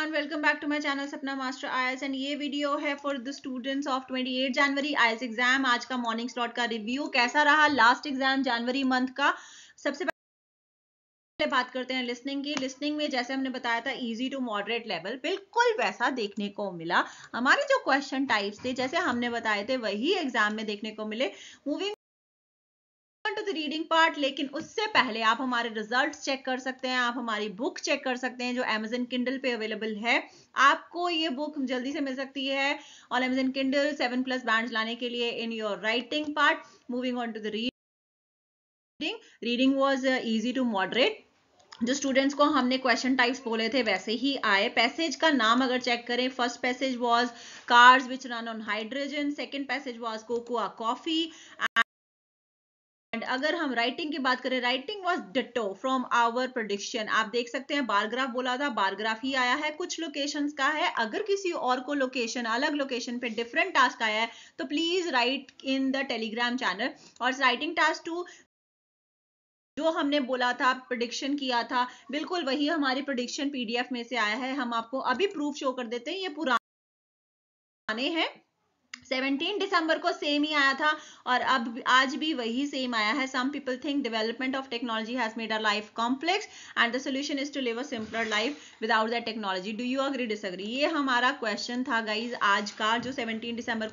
everyone welcome back to my channel Sapna master आईएएस and ये video है for the students of 28 January आईएएस exam आज का मॉर्निंग स्लॉट का रिव्यू कैसा रहा लास्ट एग्जाम जनवरी मंथ का सबसे पहले बात करते हैं लिसनिंग की लिसनिंग में जैसे हमने बताया था इजी टू मॉडरेट लेवल बिल्कुल वैसा देखने को मिला हमारे जो क्वेश्चन टाइप्स थे जैसे हमने बताए थे वही एग्जाम में देखने को मिले moving to the reading part लेकिन उससे पहले आप हमारे रिजल्ट चेक कर सकते हैं आप हमारी बुक चेक कर सकते हैं जो अमेजन किंडल पे अवेलेबल है आपको ये बुक जल्दी से मिल सकती है और Amazon Kindle seven plus band लाने के लिए in your writing part moving on to the reading reading was easy to moderate जो स्टूडेंट्स को हमने क्वेश्चन टाइप्स बोले थे वैसे ही आए पैसेज का नाम अगर चेक करें first passage was cars which run on hydrogen second passage was cocoa coffee and अगर हम राइटिंग की बात करें writing was ditto from our prediction आप देख सकते हैं बारग्राफ बोला था बारग्राफ ही आया है कुछ लोकेशन का है अगर किसी और को लोकेशन अलग लोकेशन पे डिफरेंट टास्क आया है तो please write in the Telegram channel और राइटिंग टास्क टू जो हमने बोला था प्रडिक्शन किया था बिल्कुल वही हमारी प्रडिक्शन पीडीएफ में से आया है हम आपको अभी प्रूफ शो कर देते हैं ये पुराने हैं सेवनटीन दिसंबर को सेम ही आया था और अब आज भी वही सेम आया है some people think development of technology has made our life complex and the solution is to live a simpler life without the technology do you agree disagree ये हमारा क्वेश्चन था गाइज आज का जो सेवनटीन दिसंबर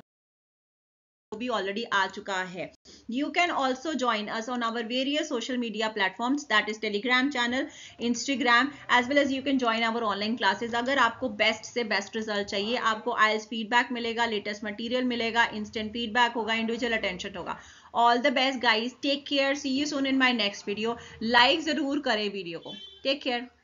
भी already आ चुका है you can also join us on our various social media platform that is Telegram channel Instagram as well as you can join our online classes अगर आपको बेस्ट से बेस्ट रिजल्ट चाहिए आपको आयल्स फीडबैक मिलेगा latest material मिलेगा instant feedback होगा individual attention होगा all the best guys take care see you soon in my next video like ज़रूर करें वीडियो को टेक केयर